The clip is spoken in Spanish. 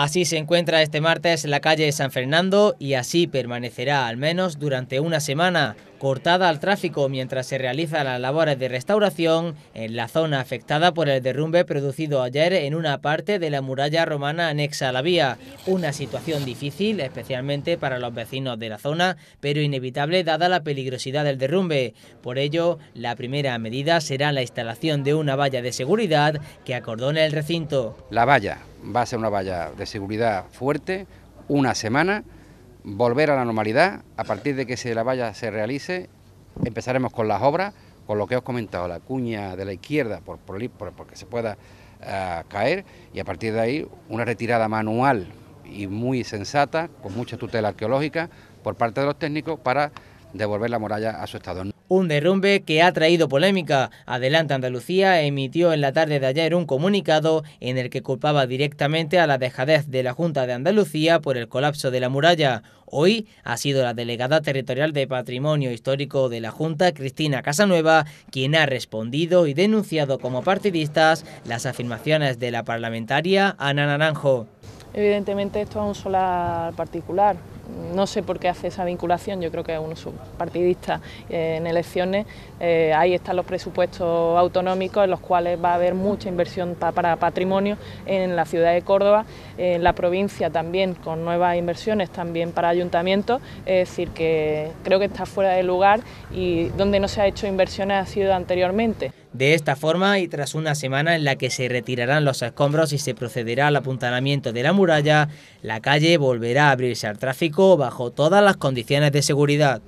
Así se encuentra este martes la calle San Fernando y así permanecerá al menos durante una semana, cortada al tráfico mientras se realizan las labores de restauración en la zona afectada por el derrumbe producido ayer en una parte de la muralla romana anexa a la vía. Una situación difícil, especialmente para los vecinos de la zona, pero inevitable dada la peligrosidad del derrumbe. Por ello, la primera medida será la instalación de una valla de seguridad que acordone el recinto. La valla va a ser una valla de seguridad fuerte, una semana, volver a la normalidad, a partir de que se la valla se realice, empezaremos con las obras, con lo que os he comentado, la cuña de la izquierda, por, por, porque se pueda ah, caer, y a partir de ahí una retirada manual y muy sensata, con mucha tutela arqueológica, por parte de los técnicos para devolver la muralla a su estado. Un derrumbe que ha traído polémica. Adelante Andalucía emitió en la tarde de ayer un comunicado en el que culpaba directamente a la dejadez de la Junta de Andalucía por el colapso de la muralla. Hoy ha sido la delegada territorial de Patrimonio Histórico de la Junta, Cristina Casanueva, quien ha respondido y denunciado como partidistas las afirmaciones de la parlamentaria Ana Naranjo. Evidentemente esto es un solar particular, no sé por qué hace esa vinculación, yo creo que es uno subpartidista eh, en elecciones. Eh, ahí están los presupuestos autonómicos en los cuales va a haber mucha inversión para patrimonio en la ciudad de Córdoba en la provincia también con nuevas inversiones también para ayuntamientos, es decir, que creo que está fuera de lugar y donde no se ha hecho inversiones ha sido anteriormente. De esta forma, y tras una semana en la que se retirarán los escombros y se procederá al apuntalamiento de la muralla, la calle volverá a abrirse al tráfico bajo todas las condiciones de seguridad.